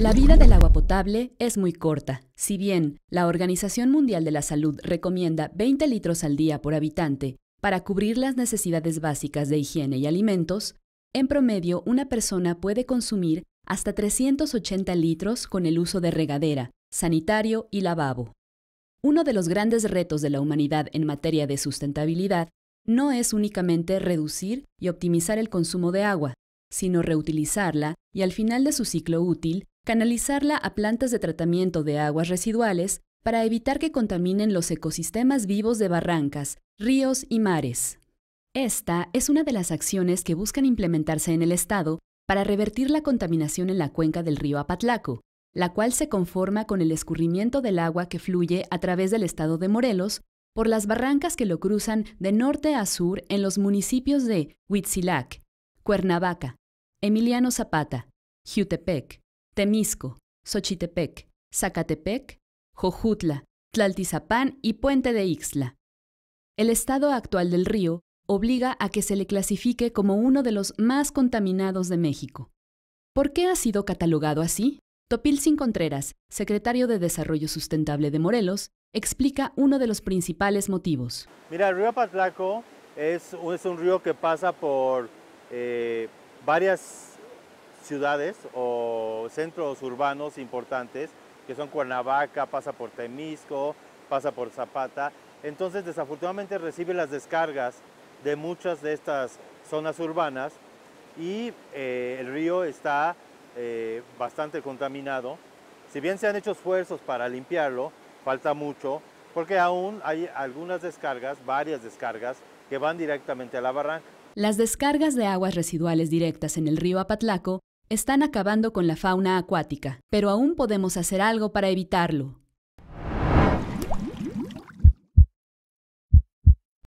La vida del agua potable es muy corta. Si bien la Organización Mundial de la Salud recomienda 20 litros al día por habitante para cubrir las necesidades básicas de higiene y alimentos, en promedio una persona puede consumir hasta 380 litros con el uso de regadera, sanitario y lavabo. Uno de los grandes retos de la humanidad en materia de sustentabilidad no es únicamente reducir y optimizar el consumo de agua, sino reutilizarla y al final de su ciclo útil, canalizarla a plantas de tratamiento de aguas residuales para evitar que contaminen los ecosistemas vivos de barrancas, ríos y mares. Esta es una de las acciones que buscan implementarse en el Estado para revertir la contaminación en la cuenca del río Apatlaco, la cual se conforma con el escurrimiento del agua que fluye a través del estado de Morelos por las barrancas que lo cruzan de norte a sur en los municipios de Huitzilac, Cuernavaca, Emiliano Zapata, Jutepec, Temisco, Xochitepec, Zacatepec, Jojutla, Tlaltizapán y Puente de Ixtla. El estado actual del río obliga a que se le clasifique como uno de los más contaminados de México. ¿Por qué ha sido catalogado así? Topilcin Contreras, secretario de Desarrollo Sustentable de Morelos, explica uno de los principales motivos. Mira, el río Patlaco es, un río que pasa por eh, varias ciudades o centros urbanos importantes, que son Cuernavaca, pasa por Temisco, pasa por Zapata. Entonces, desafortunadamente recibe las descargas de muchas de estas zonas urbanas y eh, el río está eh, bastante contaminado. Si bien se han hecho esfuerzos para limpiarlo, falta mucho, porque aún hay algunas descargas, varias descargas, que van directamente a la barranca. Las descargas de aguas residuales directas en el río Apatlaco están acabando con la fauna acuática, pero aún podemos hacer algo para evitarlo.